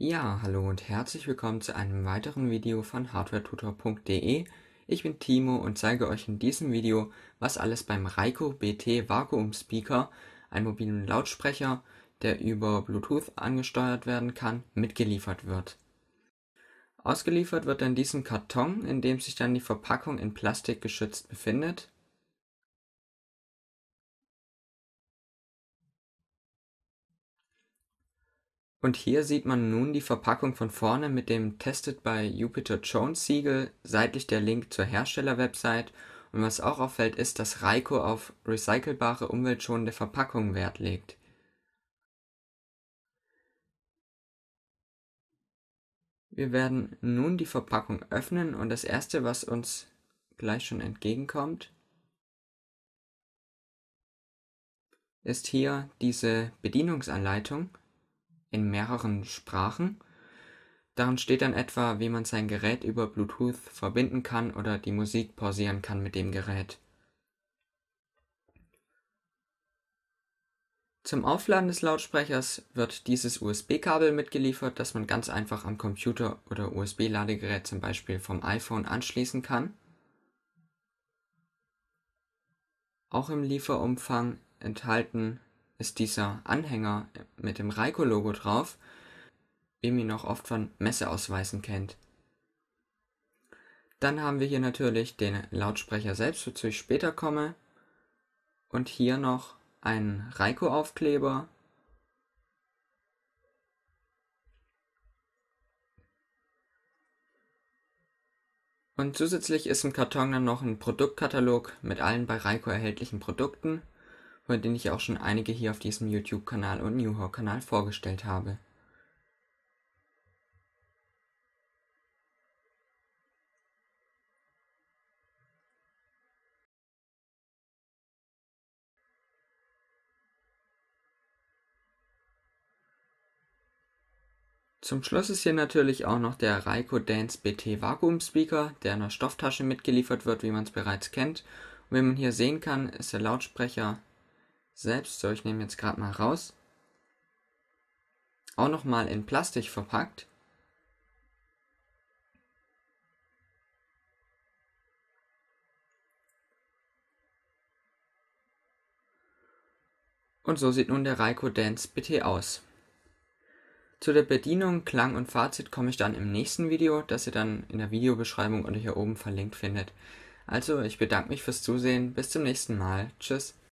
Ja, hallo und herzlich willkommen zu einem weiteren Video von hardwaretutor.de. Ich bin Timo und zeige euch in diesem Video, was alles beim Raiko BT Vakuum Speaker, einem mobilen Lautsprecher, der über Bluetooth angesteuert werden kann, mitgeliefert wird. Ausgeliefert wird dann diesen Karton, in dem sich dann die Verpackung in Plastik geschützt befindet. Und hier sieht man nun die Verpackung von vorne mit dem Tested by Jupiter Jones Siegel, seitlich der Link zur Herstellerwebsite und was auch auffällt ist, dass Reiko auf recycelbare, umweltschonende Verpackungen Wert legt. Wir werden nun die Verpackung öffnen und das erste, was uns gleich schon entgegenkommt, ist hier diese Bedienungsanleitung in mehreren Sprachen. Darin steht dann etwa, wie man sein Gerät über Bluetooth verbinden kann oder die Musik pausieren kann mit dem Gerät. Zum Aufladen des Lautsprechers wird dieses USB-Kabel mitgeliefert, das man ganz einfach am Computer oder USB-Ladegerät zum Beispiel vom iPhone anschließen kann. Auch im Lieferumfang enthalten ist dieser Anhänger mit dem Reiko-Logo drauf, wie man ihn auch oft von Messeausweisen kennt. Dann haben wir hier natürlich den Lautsprecher selbst, wozu ich später komme. Und hier noch einen Reiko-Aufkleber. Und zusätzlich ist im Karton dann noch ein Produktkatalog mit allen bei Reiko erhältlichen Produkten von denen ich auch schon einige hier auf diesem YouTube-Kanal und Newhawk-Kanal vorgestellt habe. Zum Schluss ist hier natürlich auch noch der Raiko Dance BT Vacuum Speaker, der in der Stofftasche mitgeliefert wird, wie man es bereits kennt. Und wie man hier sehen kann, ist der Lautsprecher selbst, so ich nehme jetzt gerade mal raus, auch nochmal in Plastik verpackt. Und so sieht nun der Raiko Dance BT aus. Zu der Bedienung, Klang und Fazit komme ich dann im nächsten Video, das ihr dann in der Videobeschreibung oder hier oben verlinkt findet. Also, ich bedanke mich fürs Zusehen, bis zum nächsten Mal, tschüss.